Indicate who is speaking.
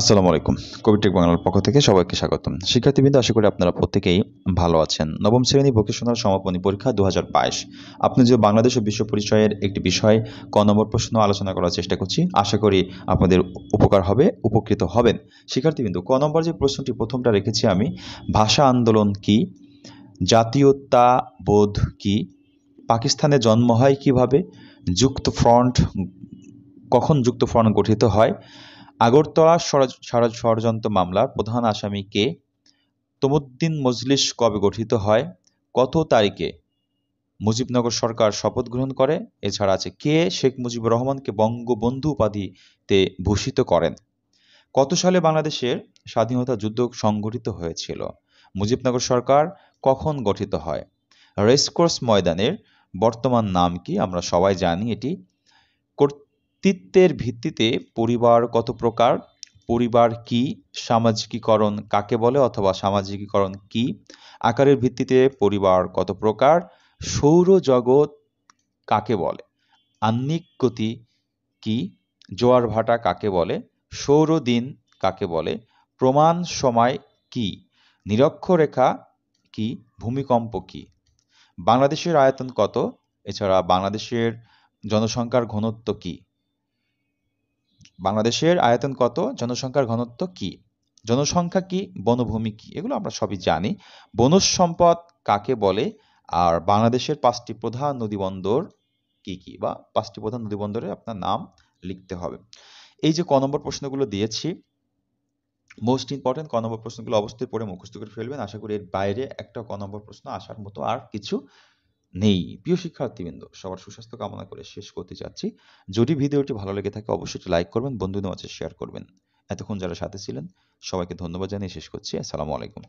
Speaker 1: আসসালামু আলাইকুম কবিটেক বাংলার পক্ষ থেকে সবাইকে স্বাগতম শিক্ষার্থীবৃন্দ আশা করি আপনারা প্রত্যেকেই ভালো আছেন নবম শ্রেণী ভোকেশনাল সমাপনী পরীক্ষা দু আপনি যে বাংলাদেশ ও বিশ্ব পরিচয়ের একটি বিষয় ক নম্বর প্রশ্ন আলোচনা করার চেষ্টা করছি আশা করি আপনাদের উপকার হবে উপকৃত হবেন শিক্ষার্থীবৃন্দ ক নম্বর যে প্রশ্নটি প্রথমটা রেখেছি আমি ভাষা আন্দোলন কি জাতীয়তাবোধ কি পাকিস্তানে জন্ম হয় কিভাবে যুক্ত ফ্রন্ট কখন যুক্ত ফ্রন্ট গঠিত হয় আগরতলা ষড়যন্ত্র মামলার প্রধান আসামি কে তমুদ্দিন মজলিস কবে গঠিত হয় কত তারিখে মুজিবনগর সরকার শপথ গ্রহণ করে এছাড়া আছে কে শেখ মুজিবুর রহমানকে বঙ্গবন্ধু উপাধিতে ভূষিত করেন কত সালে বাংলাদেশের স্বাধীনতা যুদ্ধ সংঘটিত হয়েছিল মুজিবনগর সরকার কখন গঠিত হয় রেসকোর্স ময়দানের বর্তমান নাম কি আমরা সবাই জানি এটি ব্যক্তিত্বের ভিত্তিতে পরিবার কত প্রকার পরিবার কি সামাজিকীকরণ কাকে বলে অথবা সামাজিকীকরণ কি আকারের ভিত্তিতে পরিবার কত প্রকার সৌরজগৎ কাকে বলে আহ্নিক গতি কি জোয়ার ভাটা কাকে বলে সৌরদিন কাকে বলে প্রমাণ সময় কি নিরক্ষরেখা কি ভূমিকম্প কি বাংলাদেশের আয়তন কত এছাড়া বাংলাদেশের জনসংখ্যার ঘনত্ব কী বাংলাদেশের আয়তন কত জনসংখ্যার ঘনত্ব কি জনসংখ্যা কি বনভূমি কি এগুলো আমরা সবই জানি বনজ সম্পদ কাকে বলে আর বাংলাদেশের পাঁচটি প্রধান নদীবন্দর কি কি বা পাঁচটি প্রধান নদীবন্দরের আপনার নাম লিখতে হবে এই যে ক নম্বর প্রশ্নগুলো দিয়েছি মোস্ট ইম্পর্টেন্ট ক নম্বর প্রশ্নগুলো অবশ্যই পড়ে মুখস্থ করে ফেলবেন আশা করি এর বাইরে একটা ক নম্বর প্রশ্ন আসার মতো আর কিছু নেই প্রিয় শিক্ষার্থীবৃন্দ সবার সুস্বাস্থ্য কামনা করে শেষ করতে চাচ্ছি যদি ভিডিওটি ভালো লেগে থাকে অবশ্যই লাইক করবেন বন্ধুদের মাঝে শেয়ার করবেন এতক্ষণ যারা সাথে ছিলেন সবাইকে ধন্যবাদ জানিয়ে শেষ করছি আসসালামু আলাইকুম